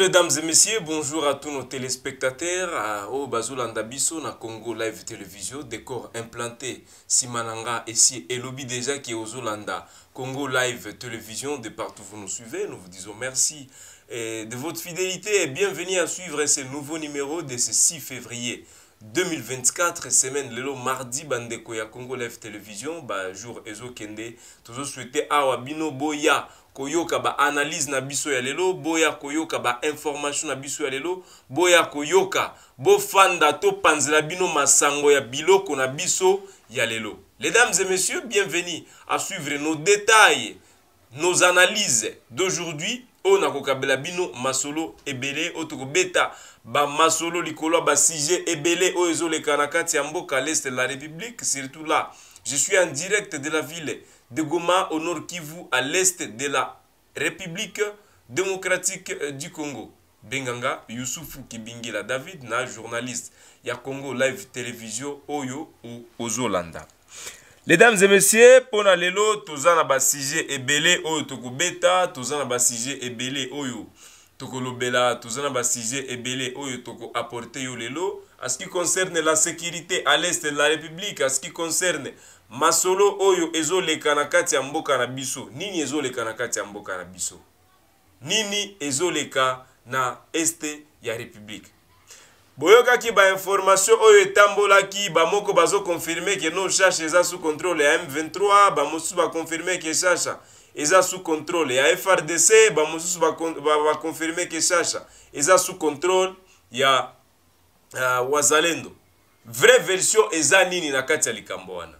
mesdames et messieurs, bonjour à tous nos téléspectateurs au Bazulanda Bisso na Congo Live Télévision, décor implanté Simananga et si Elobi déjà qui est au Zolanda, Congo Live Télévision, de partout vous nous suivez, nous vous disons merci de votre fidélité et bienvenue à suivre ce nouveau numéro de ce 6 février 2024 semaine lelo mardi bandeko ya Congo Live Télévision, bah jour kende, toujours souhaiter à Wabino boya koyoka ba analyse na biso ya lelo boya koyoka ba information na biso ya lelo boya koyoka bofanda panzela bino masango ya biloko na biso ya lelo dames et messieurs bienvenue à suivre nos détails nos analyses d'aujourd'hui oyo nakokabela bino masolo ebele beta, ba masolo likolo ba sigé ebele oyo zo kanakati kati ya mboka de la république surtout là je suis en direct de la ville de Goma au nord Kivu, à l'est de la République démocratique euh, du Congo. Benganga Youssoufou Kibingila David na journaliste ya Congo Live Télévision Oyo ou Ozolanda. Mesdames et messieurs, pona lelo tozana ba sujet ebele oyo tokobeta, tozana ba sujet ebele oyo tokolobela, tozana ba sujet ebele oyo toko apporter yo lelo en ce qui concerne la sécurité à l'est de la République, à ce qui concerne masolo oyo ezoleka na kati ya mboka na biso nini ezoleka na kati ya mboka na biso nini ezoleka na este ya république boyokaki bainformatio oyo etambolaki bamoko bazokonfirme ke no chache eza sous contrôle ya m23 bamosusu bakonfirme ke chacha eza sous contrôle ya frdc bamosusu bakonfirme ba, ba ke chacha eza sous contrôle ya uh, wazalendo vraie version eza nini na kati ya likambo wana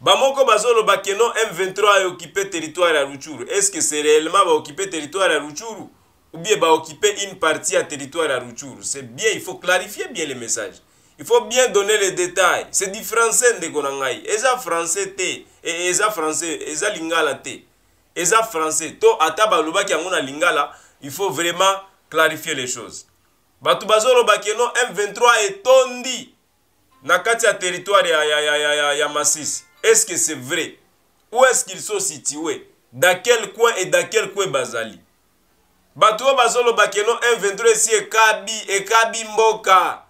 bamoko bazoloba ke non m23 ayokipe territoire ya ruchuru est ce que c'est réellement baokipe territoire ya ruchuru ou bien baokipe une partie ya territoire ya ruchuru c'est bien il faut clarifier bien le message il faut bien donner les détails c'est du français ndeko na ngai eza français te e eza français eza lingala te eza français to ata balobaki yango na lingala il faut vraiment clarifier les choses bato bazolobaki no m23 etondi na kati ya territoire ya, ya, ya, ya, ya, ya masisi est-ce que c'est vrai où est-ce qu'ils sont situés dans quel coin et dans quel coin bazali bato oyo bazolobaka elo 123 esi ekabi ekabi mboka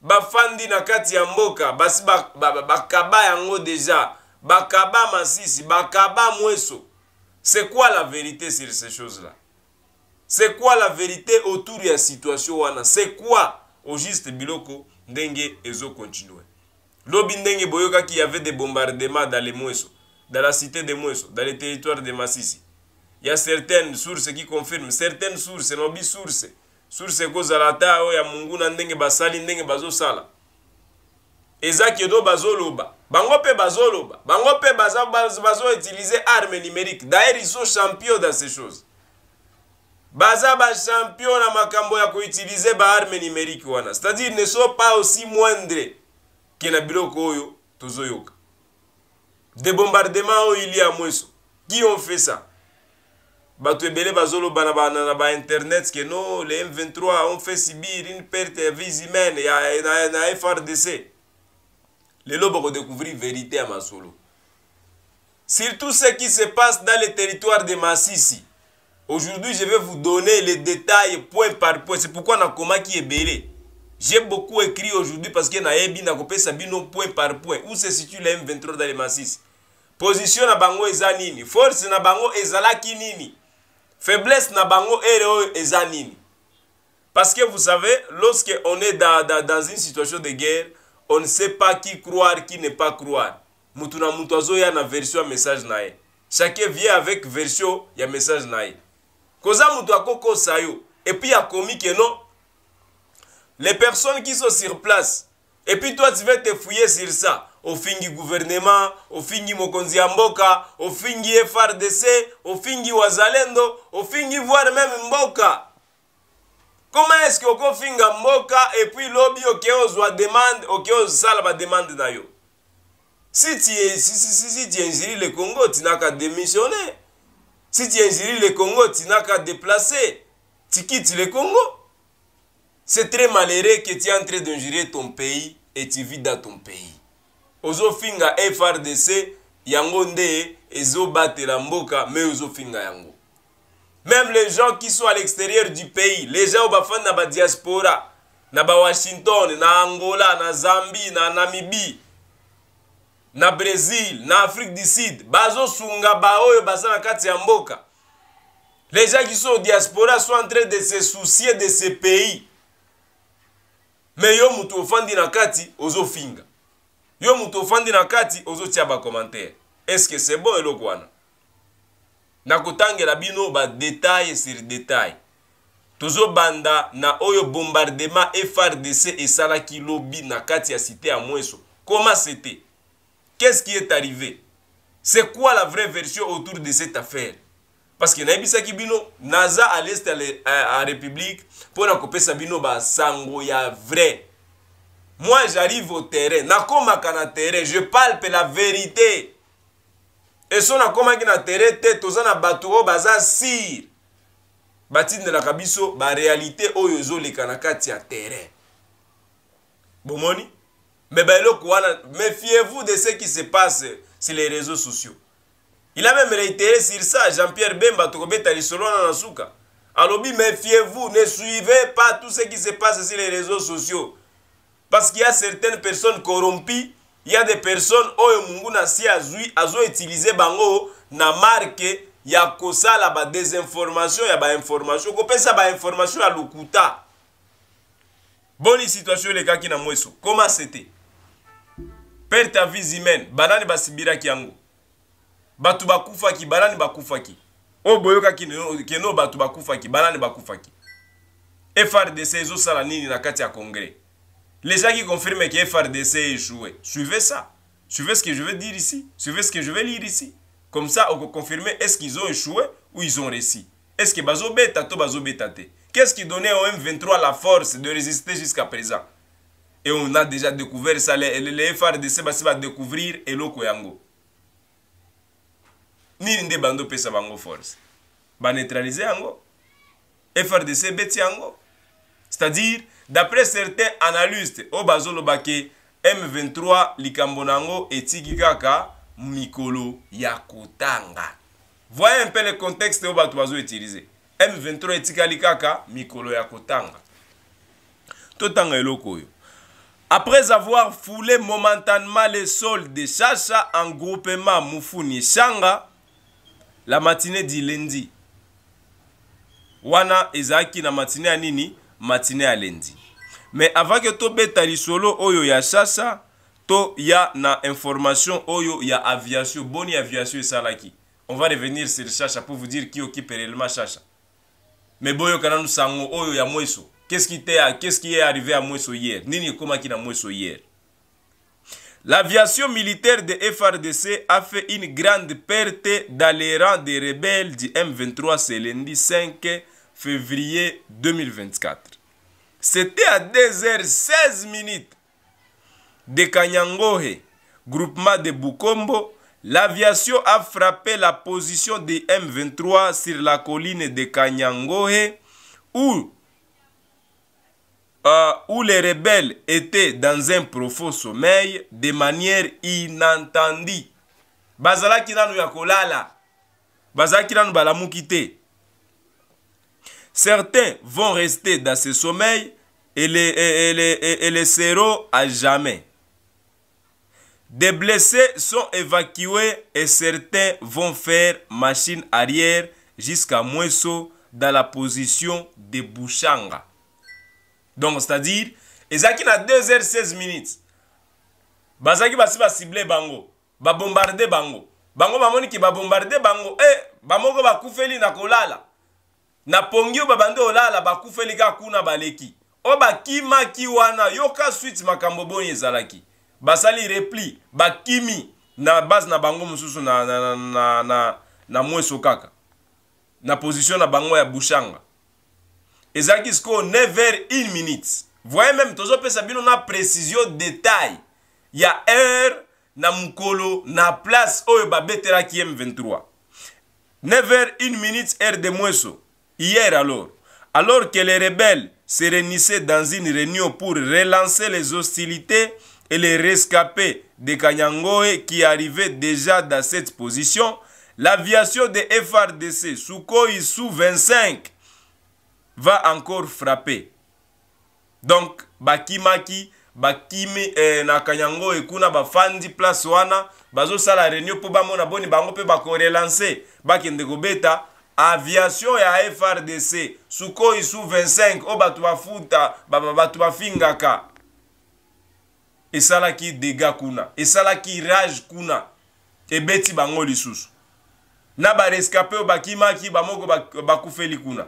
bafandi na kati ya mboka basi bakaba ba, ba, yango deja bakaba masisi bakaba mweso c'est quoi la vérité sur ces choses là c'est quoi la vérité autour ya situation wana c'est quoi au juste biloko ndenge ezokontinue lobi ndenge boyokaki yave de bombardement dans le mweso dans la cité de mweso dans le territoire de masisi ya certaines source qui confirme certaines source nobi source source ekozala ata oyo ya monguna ndenge basali ndenge bazosala ezaki edo bazoloba bango mpe bazoloba bango mpe bazoutilize arme numérique daer iso champion dans ces choses baza bachampion na makambo ya koutilize baarme numérique wana c'est à dire ne so pas aussi moindre kena biloko oyo tozoyoka debombardement oyo ili ya mweso qui on fait ça bato ebele bazoloba na bainternet ke no le m23 on fait subir une perte ya vies humaine ya, na, na frdc lelo bakodécouvrir vérité ya masolo surtout ce qui se passe dans le territoire de masisi aujourd'hui je vais vous donner les détails point par point c'est pourquoi nakomaki ebele J'aime beaucoup écrire aujourd'hui parce qu'il y a un copé sabino point par point. Où se situe le M23 dans les massis Position na bango eza nini? Force na bango ezalaki nini? Faiblesse na bango ere eza nini? Parce que vous savez, lorsque on est dans, dans, dans une situation de guerre, on ne sait pas qui croire, qui ne pas croire. Mutu na mutu azoya na version ya message na ye. Chacun vient avec version ya message na ye. Koza mutu akokosa yo et puis akomi que non les personnes qui sont sur place et puis toi tu vas te fouiller sur ça ofingi gouvernement ofingi mokonzi ya mboka ofingi frdc ofingi wazalendo ofingi voire même mboka comment est ce que okofinga mboka epuis lobi oke ozwa demande oke ozosala bademande na yo si tie si, si, si, si tienzili le congo otinaka démissionne si tienzili le congo otinaka déplace tikiti le congo c'est très malheureux que tu es en train d'injurer ton pays et tu vis dans ton pays ozofinga frdc yango nde ezobatela mboka me ozofinga yango même les gens qui sont à l'extérieur du pays les gens oyo bafandi na badiaspora na bawashington na angola na zambie na namibie na brésil na afrique du sud bazosunga baoyo baza na kati ya mboka les gens qui sont au diaspora sont en train de se soucier de ce pays me yo moto ofandi na kati ozofinga yo moto ofandi na kati ozotia bacommentaire estce c'est bon eloko wana nakotangela bino badetail sur detail tozobanda na oyo bombardema frdc esalaki lobi na kati ya cité ya mweso comment c'était qu'est ce qui est arrivé c'est quoi la vraie version autour de cette affaire parceke nayebisaki bino naza à l'est ya république mpona kopesa bino basango ya vrai moi j'arrive au terrain nakomaka na terrain je parle mpe la vérité e so nakomaki na terrain te toza na bato oyo baza sire batindelaka biso barealité oyo ezoleka na kati ya terrain bomoni me baeloko wana méfiez-vous de ce qui se passe sur les réseaux sociaux il a même réitéré sur ça jean-pierre bemba tokobeta lisolo wana na suka alobi méfiez-vous ne suivez pas tout ce qui se passe sur les réseaux sociaux parce qu'il y a certaines personnes corrompues il y a des personnes oyo monguna si azwi azoutilize bango na marke ya kosala badesinformation ya bainformation kopesa bainformation ya lokuta boni situation elekaki na mweso koma sete perte ya vie humaine banani basibiraki yango bato bakufaki banani bakufaki oyo boyokaki keno bato bakufaki banani bakufaki frdc ezosala nini na kati ya les gens qui confirment que frdc échoué suivez ça suivez ce que je veux dire ici suivez ce que je vais lire ici comme ça on peut confirmer est-ce qu'ils ont échoué ou ils ont réussi est-ce que bazobeta to bazobeta te qu'est-ce qui donnait au m23 la force de résister jusqu'à présent et on a déjà découvert ça les, les frdc va découvrir eloko yango nini nde bando opesa bango force baneutralize yango frdc ebeti yango c'est-à-dire d'après certains analystes oyo bazoloba ke m23 likambo na yango etiki kaka mikolo ya kotanga voye un peu le contexte oyo bato bazoutilize m23 etikali kaka mikolo ya kotanga totanga eloko oyo après avoir foulé momentanément les sols de chacha en groupement mufuni shanga la matinée du lundi wana ezalaki na matinée ya nini matinée ya lundi me avant ke tobeta lisolo oyo ya sasa toya na information oyo ya aviation boni aviation esalaki on va revenir sur chacha pour vous dire qui occupe réellement chacha me boyoka nanu sango oyo ya mweso qu'est-ce qui, qu -ce qui est arrivé à mweso hier nini ekomaki na mweso hier L'aviation militaire de FRDC a fait une grande perte dans les rangs des rebelles du M23 ce lundi 5 février 2024. C'était à 2h16 de Kanyangohe, groupement de Bukombo, l'aviation a frappé la position des M23 sur la colline de Kanyangohe où euh, où les rebelles étaient dans un profond sommeil de manière inentendue. certains vont rester dans ce sommeil et les, et, les seront à jamais des blessés sont évacués et certains vont faire machine arrière jusqu'à Mouesso dans la position de Bouchanga. donc c'est-à-dire ezalaki na 2h16 minutes bazalaki basi basible bango babombarde bango bango bamoniki babombarde bango e eh, bamoko bakufeli na kolala na pongi oyo babandi olala bakufeli kaka kuna baleki oyo bakimaki wana yoka swite makambo boni ezalaki basali repli bakimi na base na bango mosusu na, na, na, na, na, na mweso kaka na position na bango ya bushanga ezalaki sikoyo 9 heures 1 minute voye meme tozopesa bino na précision détail ya heure na mokolo na place oyo babetelaki m23 9 heures 1 minute heure de mweso hier alors alors que les rebelles se réunissaient dans une réunion pour relancer les hostilités et les rescapés de Kanyangoe qui arrivaient déjà dans cette position, l'aviation de FRDC Sukhoi Su-25 va encore frapper donc bakimaki bakimi eh, na kanyango ekuna bafandi place wana bazosala réunion mpo bamona boni bango mpe bakorelance bakende kobeta aviation ya frdc suko isu 25 oyo bato bafuta bato bafingaka esalaki dega kuna esalaki rage kuna ebeti bango lisusu na bareskape oyo bakimaki bamoko bakufeli kuna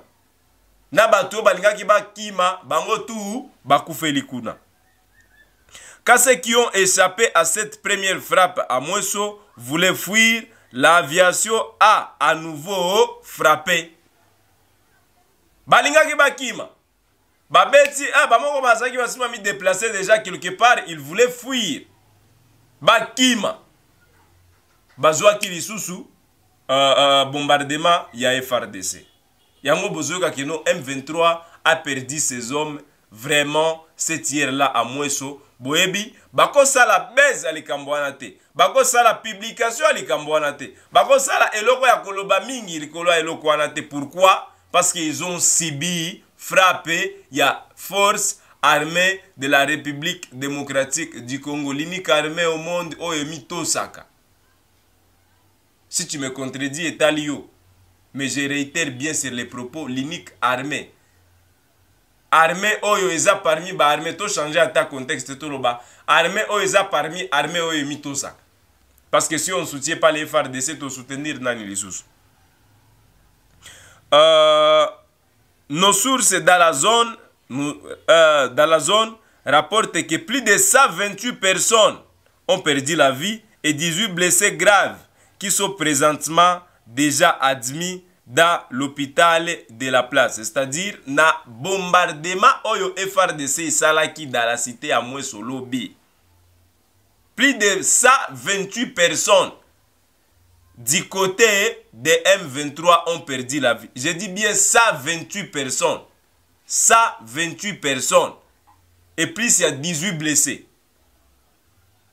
na bato oyo balingaki bakima bango tu bakufeli kuna Ceux qui ont échappé à cette première frappe à Moesso voulaient fuir, l'aviation a à nouveau frappé. Balingaki bakima. Babeti, ah, bamoko basaki basima mi déplacé déjà quelque part, ils voulaient fuir. Bakima. Bazwaki lisusu, euh, euh, bombardement ya FRDC. yango bozoyokaki no m23 a perdu ses hommes vraiment cette hier là à so boyebi bakosala bese ya likambo wana te bakosala publication ya likambo wana te bakosala eloko ya koloba mingi likolo eloko wana te pourquoi parce que ils ont sibi, frappe ya force armée de la république démocratique du congo l'unique armée au monde oyo oh, emitosaka si tu me contredis et yo mais je réitère bien sur les propos l'unique armée armée oyo armée parmi changer à ta contexte armée oyo parmi armée oyo emi ça. parce que si on ne soutient pas les soutenir soutenir nani les sous. Euh, nos sources dans la zone euh, dans la zone rapportent que plus de 128 personnes ont perdu la vie et 18 blessés graves qui sont présentement déjà admis dans l'hôpital de la place c'est-à-dire na bombardement oyo FRDC esalaki dans la cité ya Mweso Lobi plus de 128 personnes du côté des M23 ont perdu la vie. Je dis bien 128 personnes. 128 personnes. Et plus, il y a 18 blessés.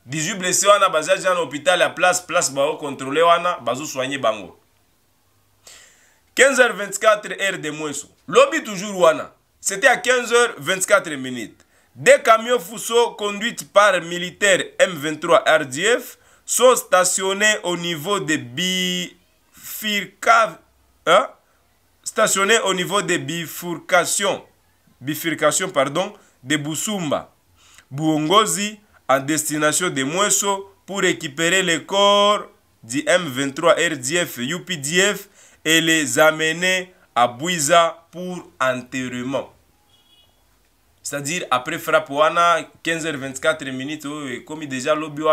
18 blessés, on a basé à l'hôpital, la place, place, on a contrôlé, on a soigné Bango. 15h24 heure de Lobby toujours Wana. C'était à 15h24 minutes. Des camions Fousso conduits par militaires M23 RDF sont stationnés au niveau de hein? Stationnés au niveau des bifurcations. Bifurcation, pardon, de Boussoumba, Bouongozi, en destination de Mouesso pour récupérer les corps du M23 RDF UPDF et les amener à Buiza pour enterrement. C'est-à-dire, après frappe, 15h24 minutes, oh, comme déjà lobby,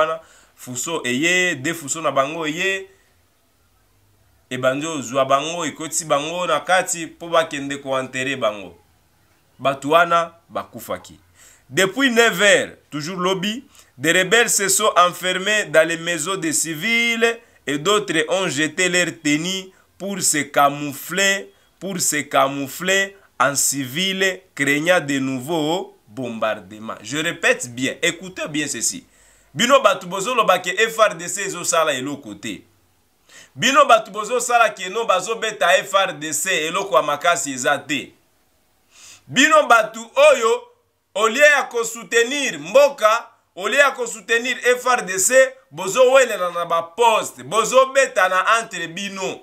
fuso eye, de fuso na bango eye, ebandi ozwa bango ekoti bango na kati mpo bakende koantere bango bato wana bakufaki depuis 9h toujours lobi des rebelles se sont enfermés dans les maisons des civils et d'autres ont jeté leur tenue pour se camoufler, pour se camoufler en civil, craignant de nouveau bombardement. Je répète bien, écoutez bien ceci. Bino batu bozoloba ke FRDC ezosala eloko te. Bino batu bozosala ke non bazobeta FRDC eloko ya makasi eza te. Bino batu oyo olie ya kosoutenir mboka olie ya kosoutenir FRDC bozowelela na baposte bozobeta na entre bino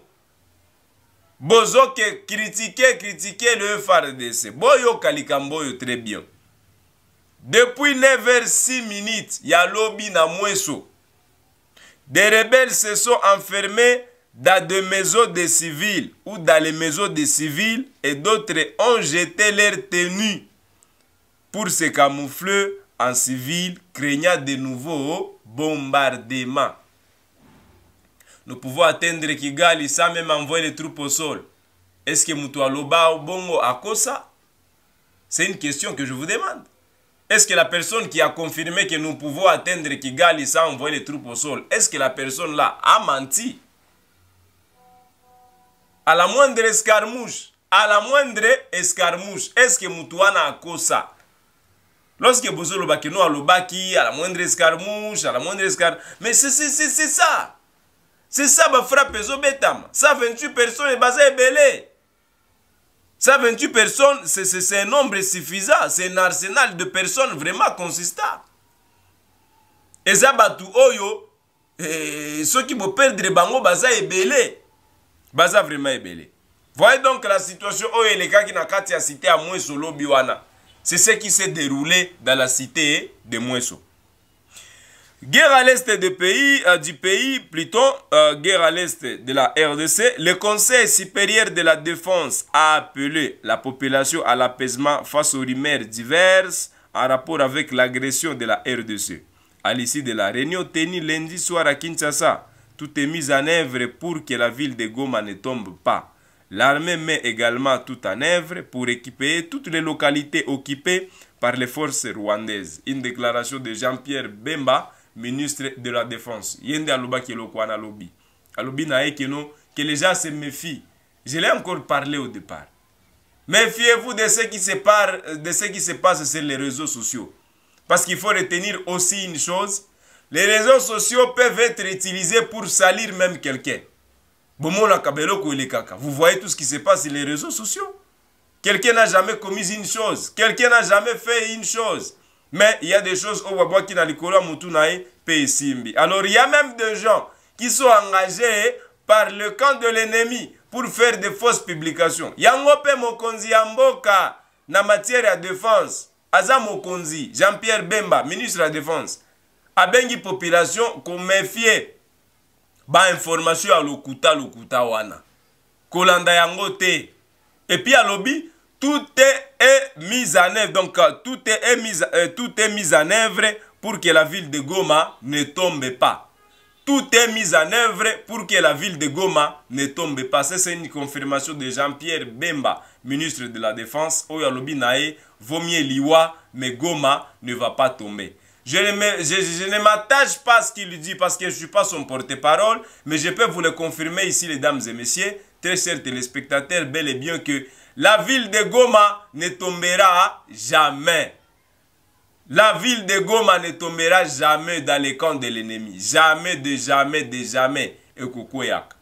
bozoke kritike kritike le frdc boyoka likambo oyo tres bien depuis 9h6 minutes ya lobi na mweso des rebelles se sont enfermés dans des maisons de civils ou dans les maisons de civils et d'autres ont jeté leur tenue pour se camoufler en civil craignant de nouveaux bombardements nous pouvons atteindre Kigali ça même envoyer les troupes au sol. Est-ce que Loba ou Bongo a ça C'est une question que je vous demande. Est-ce que la personne qui a confirmé que nous pouvons atteindre Kigali ça envoie les troupes au sol, est-ce que la personne là a menti À la moindre escarmouche, à la moindre escarmouche, est-ce que Moutouana a ça? Lorsque Bozolo no a à la moindre escarmouche, à la moindre escarmouche, mais c'est ça c'est ça bafrappe ezobetama 128 personnes baza ebele 128 personnes c'est un nombre suffisant c'est un arsenal de personnes vraiment consistant eza bato oyo eh, soki boperdre bango baza ebele baza vraiment ebele voyez donc la situation oyo elekaki na kati ya cité ya mweso lobi wana c'est ce qui s'est déroulé dans la cité de mweso Guerre à l'est du pays, euh, du pays plutôt, euh, guerre à l'est de la RDC, le Conseil supérieur de la défense a appelé la population à l'apaisement face aux rumeurs diverses en rapport avec l'agression de la RDC. À l'issue de la réunion tenue lundi soir à Kinshasa, tout est mis en œuvre pour que la ville de Goma ne tombe pas. L'armée met également tout en œuvre pour équiper toutes les localités occupées par les forces rwandaises. Une déclaration de Jean-Pierre Bemba, ministre de la défense Yende nde alobaki eloko wana alobi que les gens se méfient je l'ai encore parlé au départ méfiez-vous de ce qui se de qui se passe sur les réseaux sociaux parce qu'il faut retenir aussi une chose les réseaux sociaux peuvent être utilisés pour salir même quelqu'un vous voyez tout ce qui se passe sur les réseaux sociaux quelqu'un n'a jamais commis une chose quelqu'un n'a jamais fait une chose mais il y a des choses au Wabwa qui dans l'école Mutunaï, pays Simbi. Alors il y a même des gens qui sont engagés par le camp de l'ennemi pour faire des fausses publications. Yangope Mokonzi Yamboka, na matière ya défense, Aza Mokonzi, Jean-Pierre Bemba, ministre de la Défense, abengi population koméfie bainformation ya lokuta lokuta wana kolanda yango te epuis alobi tout est, mis en œuvre. Donc, euh, tout est, mis, euh, tout est mis en œuvre pour que la ville de Goma ne tombe pas. Tout est mis en œuvre pour que la ville de Goma ne tombe pas. C'est une confirmation de Jean-Pierre Bemba, ministre de la Défense. Oyalobinae, Nae, vomier liwa, mais Goma ne va pas tomber. Je ne, je ne m'attache pas à ce qu'il dit parce que je ne suis pas son porte-parole, mais je peux vous le confirmer ici, les dames et messieurs, très chers téléspectateurs, bel et bien que la ville de Goma ne tombera jamais. La ville de Goma ne tombera jamais dans les camps de l'ennemi. Jamais, de jamais, de jamais. ekokweyaka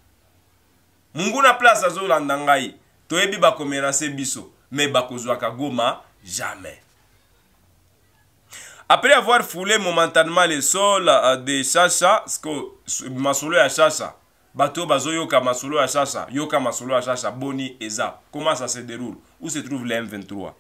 munguna place azolanda ngai toyebi bakomeranse biso me bakozwaka goma jamais après avoir foulé momentanément le sol euh, de chacha masolo ya chacha bato yoka masolo ya yoka masolo ya boni eza comment ça se déroule où se trouve le M23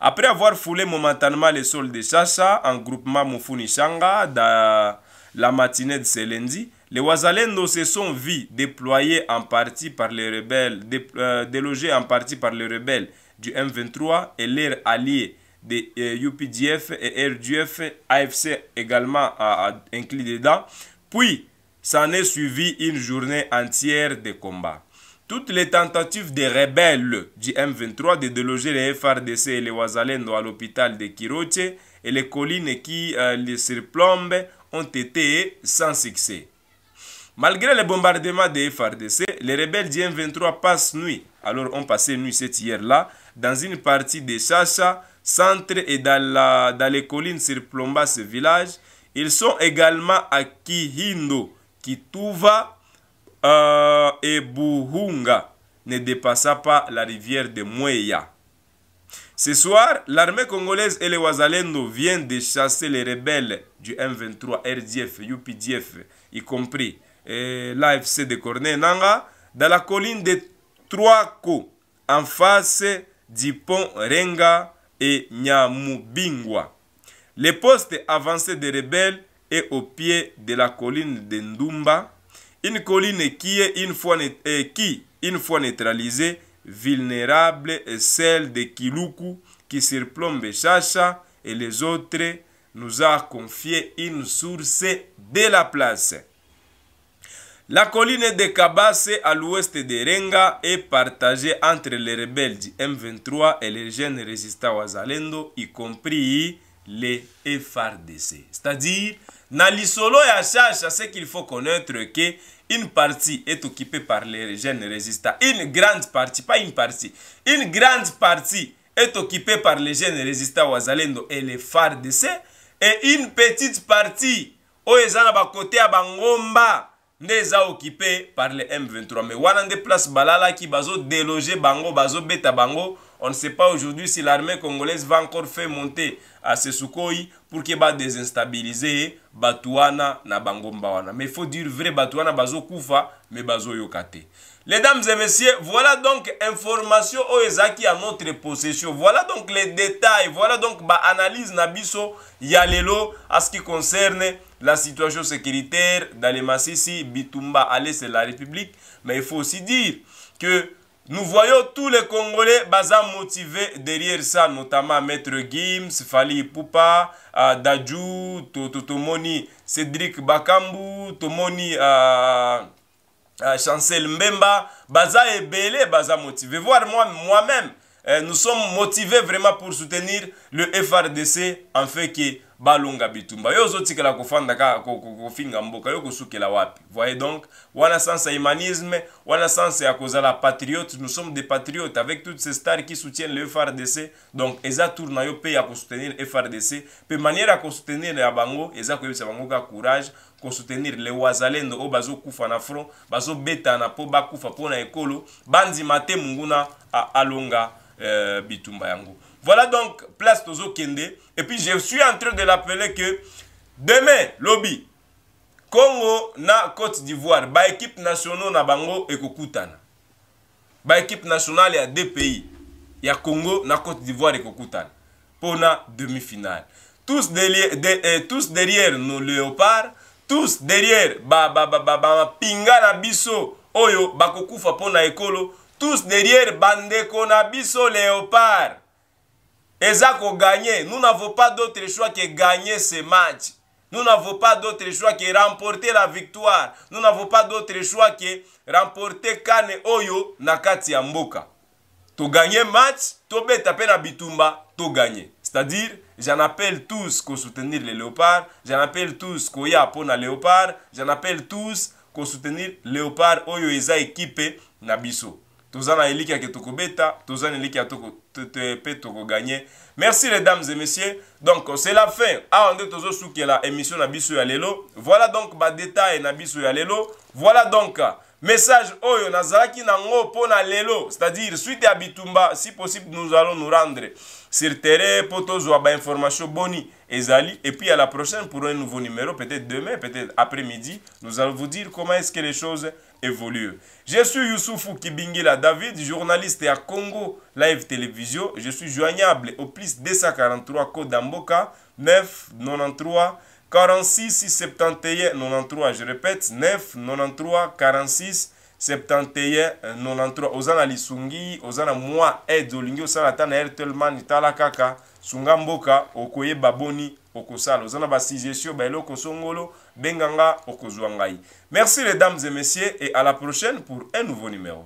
après avoir foulé momentanément les sols de sasa en groupement mufuni shanga dans la matinée de ce lundi les Wazalendo se sont vus déployés en partie par les rebelles, euh, délogés en partie par les rebelles du M23 et leurs alliés des euh, UPDF et RDF, AFC également à inclus dedans, puis s'en est suivi une journée entière de combats. Toutes les tentatives des rebelles du M23 de déloger les FRDC et les Ouazalendo à l'hôpital de Kiroche et les collines qui euh, les surplombent ont été sans succès. Malgré les bombardements des FRDC, les rebelles du M23 passent nuit, alors ont passé nuit cette hier-là, dans une partie de Chacha, centre et dans, la, dans les collines surplombant ce village. Ils sont également à Kihindo, Kituva euh, et Buhunga ne dépassa pas la rivière de Mweya. Ce soir, l'armée congolaise et les Wazalendo viennent de chasser les rebelles du M23, RDF, UPDF, y compris l'AFC de Corné Nanga, dans la colline de Troako, en face du pont Renga et Nyamubingwa. Les postes avancés des rebelles et au pied de la colline de Ndumba, une colline qui est euh, une fois, neutralisée, vulnérable est celle de Kiluku qui surplombe Chacha et les autres nous a confié une source de la place. La colline de Kabase à l'ouest de Renga est partagée entre les rebelles du M23 et les jeunes résistants Wazalendo, y compris les FRDC. C'est-à-dire, dans l'isolo et charge, c'est qu'il faut connaître que une partie est occupée par les jeunes résistants. Une grande partie, pas une partie, une grande partie est occupée par les jeunes résistants Wazalendo et les FARDC. Et une petite partie, Oezana oh, Bakote à Bangomba, n'est occupée par les M23. Mais des Place Balala qui bazo déloger Bango, bazo beta Bango. On ne sait pas aujourd'hui si l'armée congolaise va encore faire monter à Sesukoi pour qu'il va désinstabiliser Batouana na Bangombawana. Mais il faut dire vrai Batouana bazo kufa mais bazo yokate. Les dames et messieurs, voilà donc information Oezaki à notre possession. Voilà donc les détails, voilà donc ba analyse Nabiso Yalelo à ce qui concerne la situation sécuritaire dans les Massissi, Bitumba, à l'est de la République. Mais il faut aussi dire que Nous voyons tous les Congolais baza motivés derrière ça, notamment Maître Gims, Fali Poupa, euh, Dajou, Totomoni, Cédric Bakambu, Tomoni euh, euh, Chancel Mbemba. Baza et Bélé baza motivé. voir moi-même, nous sommes motivés vraiment pour soutenir le FRDC en fait que balonga bitumba yo ozotikela kofanda kaka kofinga mboka yo kosukela wapi voyez donc wana sens ya humanisme wana sens ya kozala patriote nous sommes des patriotes avec toutes ces stars qui soutiennent le frdc donc eza tour na yo mpe ya kosoutenir frdc mpe manière ya kosoutenir ya bango eza koyebisa bango kaka courage kosoutenir le wazalendo oyo bazokufa na front bazobetana mpo bakufa mpo na ekolo bandima te monguna alonga euh, bitumba yango Voilà donc place Tozo Kende. Et puis je suis en train de l'appeler que demain, lobby, Congo na Côte d'Ivoire, ba équipe nationale na bango ekokutana. Ba équipe nationale ya deux pays, ya Congo na Côte d'Ivoire ekokutana pona demi-finale. Tous derrière, de, eh, tous derrière nos léopards, tous derrière ba ba ba ba, ba pinga na biso oyo bakokufa pona ekolo, tous derrière bandeko na biso léopards. eza koganye nous n'avons pas d'autre choix que gagner ce match nous n'avons pas d'autre choix que remporter la victoire nous n'avons pas d'autre choix que remporter kane oyo na kati ya mboka toganye match tobeta mpe na bitumba toganye c'est-à-dire j'en appelle tous kosoutenir les léopards j'en appelle tous koya mpo na léopard j'en appelle tous kosoutenir léopard oyo eza ekipe na biso toza na eliki tokobeta toza na eliki ya mpe gagner. merci les dames et messieurs donc c'est la fin Ah, on la émission na biso ya lelo voilà donc badetail na biso ya lelo voilà donc message oyo n'a lelo c'est-à-dire suite à bitumba si possible nous allons nous rendre sur terre terrain mpo à information boni ezali et puis à la prochaine pour un nouveau numéro peut-être demain peut-être après midi nous allons vous dire comment est-ce que les choses évoluer. Je suis Youssoufou Kibingila David, journaliste à Congo Live Télévision. Je suis joignable au plus 243 Code Amboka 9 93 46 671 93. Je répète, 9 93 46 71 93. Ozana Lisungi, Ozana Moi, Aide Olingi, Ozana Tana Ertelman, Tala Kaka, Sungamboka, Okoye Baboni, Okosala. Ozana Basizesio, Bailo Kosongolo. merci les dames et messieurs et à la prochaine pour un nouveau numéro